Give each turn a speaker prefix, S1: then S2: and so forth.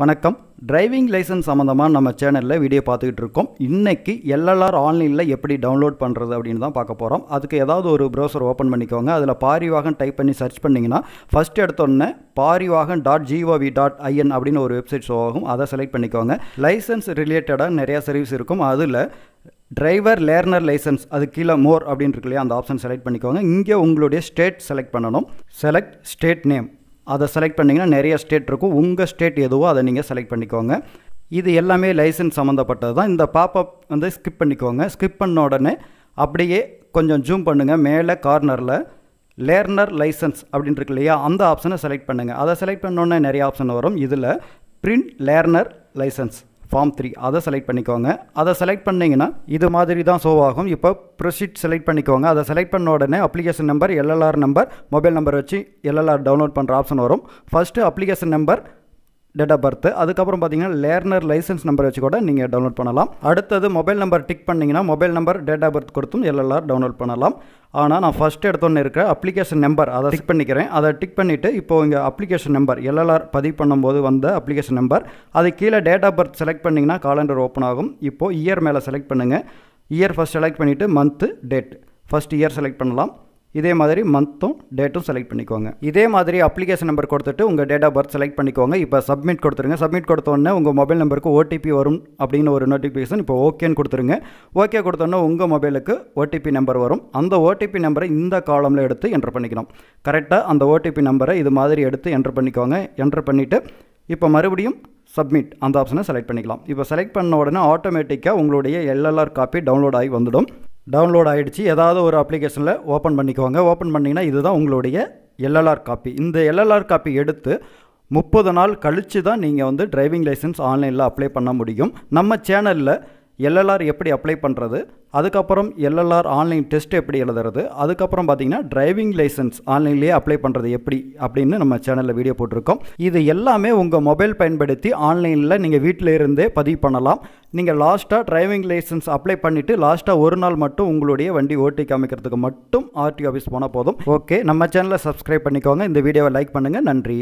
S1: வணக்கம் driving licence சம்மந்தமாக நம்ம சேனலில் வீடியோ பார்த்துக்கிட்டு இருக்கோம் இன்றைக்கி எல்எல்ஆர் ஆன்லைனில் எப்படி டவுன்லோட் பண்ணுறது அப்படின்னு தான் பார்க்க போகிறோம் அதுக்கு ஏதாவது ஒரு ப்ரௌசர் ஓப்பன் பண்ணிக்கோங்க அதில் பாரிவாகன் டைப் பண்ணி சர்ச் பண்ணிங்கன்னா ஃபஸ்ட் எடுத்தோடனே Parivahan dot GOV dot IN அப்படின்னு ஒரு வெப்சைட் ஷோ ஆகும் அதை செலக்ட் பண்ணிக்கோங்க லைசன்ஸ் ரிலேட்டடாக நிறையா சர்வீஸ் இருக்கும் அதில் டிரைவர் லேர்னர் லைசன்ஸ் அது கீழே மோர் அப்படின்னு இருக்கு இல்லையா அந்த ஆப்ஷன் செலக்ட் பண்ணிக்கோங்க இங்கே உங்களுடைய ஸ்டேட் செலக்ட் பண்ணணும் செலக்ட் ஸ்டேட் நேம் அதை செலக்ட் பண்ணிங்கன்னா நிறைய ஸ்டேட் இருக்கும் உங்கள் ஸ்டேட் எதுவோ அதை நீங்கள் செலக்ட் பண்ணிக்கோங்க இது எல்லாமே லைசன்ஸ் சம்மந்தப்பட்டது தான் இந்த பாப்பப் வந்து ஸ்கிப் பண்ணிக்கோங்க ஸ்கிப் பண்ண உடனே அப்படியே கொஞ்சம் ஜூம் பண்ணுங்கள் மேலே கார்னரில் லேர்னர் லைசன்ஸ் அப்படின்னு இருக்கு இல்லையா அந்த ஆப்ஷனை செலக்ட் பண்ணுங்கள் அதை செலக்ட் பண்ணோடனே நிறைய ஆப்ஷன் வரும் இதில் print learner licence form three அதை செலக்ட் பண்ணிக்கோங்க அதை செலக்ட் பண்ணிங்கன்னா இது மாதிரி தான் ஷோ ஆகும் இப்போ ப்ரொசீட் செலக்ட் பண்ணிக்கோங்க அதை செலக்ட் பண்ண உடனே application number LLR number mobile number வச்சு எல்எல்ஆர் டவுன்லோட் பண்ணுற ஆப்ஷன் வரும் first application number date of birth அதுக்கப்புறம் பார்த்தீங்கன்னா லேர்னர் லைசன்ஸ் நம்பர் வச்சு கூட நீங்கள் டவுன்லோட் பண்ணலாம் அடுத்தது மொபைல் நம்பர் டிக் பண்ணிங்கன்னா mobile number date of birth கொடுத்தும் எல்எல்ஆர் டவுன்லோட் பண்ணலாம் ஆனால் நான் ஃபஸ்ட் எடுத்தோன்னு இருக்க அப்ளிகேஷன் நம்பர் அதை டிக் பண்ணிக்கிறேன் அதை டிக் பண்ணிவிட்டு இப்போது இங்கே அப்ளிகேஷன் நம்பர் எல்எல்ஆர் பதிவு பண்ணும்போது வந்த அப்ளிகேஷன் நம்பர் அது கீழே டேட் ஆஃப் பர்த் செலக்ட் பண்ணிங்கன்னா காலண்டர் ஓப்பன் ஆகும் இப்போது இயர் மேலே செலக்ட் பண்ணுங்கள் இயர் ஃபஸ்ட் செலக்ட் பண்ணிவிட்டு month date first year select பண்ணலாம் இதே மாதிரி மந்த்தும் டேட்டும் செலக்ட் பண்ணிக்கோங்க இதே மாதிரி அப்ளிகேஷன் நம்பர் கொடுத்துட்டு உங்கள் டேட் ஆஃப் பர்த் செலக்ட் பண்ணிக்கோங்க இப்போ சப்மிட் கொடுத்துருங்க சப்மிட் கொடுத்தோடனே உங்கள் மொபைல் நம்பருக்கு ஓடிபி வரும் அப்படின்னு ஒரு நோட்டிஃபிகேஷன் இப்போ ஓகேன்னு கொடுத்துருங்க ஓகே கொடுத்தோன்னே உங்கள் மொபைலுக்கு ஓடிபி நம்பர் வரும் அந்த ஓடிபி நம்பரை இந்த காலமில் எடுத்து என்ட்ரு பண்ணிக்கணும் கரெக்டாக அந்த ஓடிபி நம்பரை இது மாதிரி எடுத்து என்ட்ரு பண்ணிக்கோங்க என்ட்ரு பண்ணிவிட்டு இப்போ மறுபடியும் சப்மிட் அந்த ஆப்ஷனை செலக்ட் பண்ணிக்கலாம் இப்போ செலக்ட் பண்ண உடனே ஆட்டோமேட்டிக்காக உங்களுடைய எல்எல்ஆர் காப்பி டவுன்லோட் ஆகி வந்துடும் டவுன்லோட் ஆகிடுச்சு ஏதாவது ஒரு அப்ளிகேஷனில் ஓப்பன் பண்ணிக்குவாங்க ஓப்பன் பண்ணிங்கன்னா இதுதான் உங்களுடைய எல்எல்ஆர் காப்பி இந்த எல்எல்ஆர் காப்பி எடுத்து முப்பது நாள் கழித்து தான் நீங்கள் வந்து டிரைவிங் லைசன்ஸ் ஆன்லைனில் அப்ளை பண்ண முடியும் நம்ம சேனலில் எல்எல்ஆர் எப்படி அப்ளை பண்ணுறது அதுக்கப்புறம் எல்எல்ஆர் ஆன்லைன் டெஸ்ட் எப்படி எழுதுறது அதுக்கப்புறம் பார்த்தீங்கன்னா டிரைவிங் லைசன்ஸ் ஆன்லைன்லேயே அப்ளை பண்ணுறது எப்படி அப்படின்னு நம்ம சேனலில் வீடியோ போட்டிருக்கோம் இது எல்லாமே உங்கள் மொபைல் பயன்படுத்தி ஆன்லைனில் நீங்கள் வீட்டில் இருந்தே பதிவு பண்ணலாம் நீங்கள் லாஸ்ட்டாக டிரைவிங் லைசன்ஸ் அப்ளை பண்ணிவிட்டு லாஸ்ட்டாக ஒரு நாள் மட்டும் உங்களுடைய வண்டி ஓட்டி காமிக்கிறதுக்கு மட்டும் ஆர்டி ஆஃபீஸ் போனால் போதும் ஓகே நம்ம சேனலை சப்ஸ்கிரைப் பண்ணிக்கோங்க இந்த வீடியோவை லைக் பண்ணுங்கள் நன்றி